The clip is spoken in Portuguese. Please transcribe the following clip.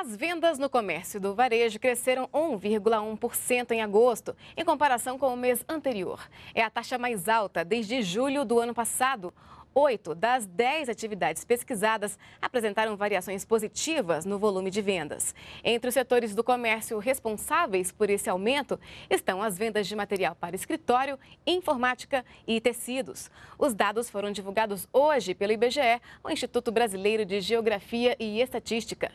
As vendas no comércio do varejo cresceram 1,1% em agosto, em comparação com o mês anterior. É a taxa mais alta desde julho do ano passado. Oito das dez atividades pesquisadas apresentaram variações positivas no volume de vendas. Entre os setores do comércio responsáveis por esse aumento estão as vendas de material para escritório, informática e tecidos. Os dados foram divulgados hoje pelo IBGE, o Instituto Brasileiro de Geografia e Estatística.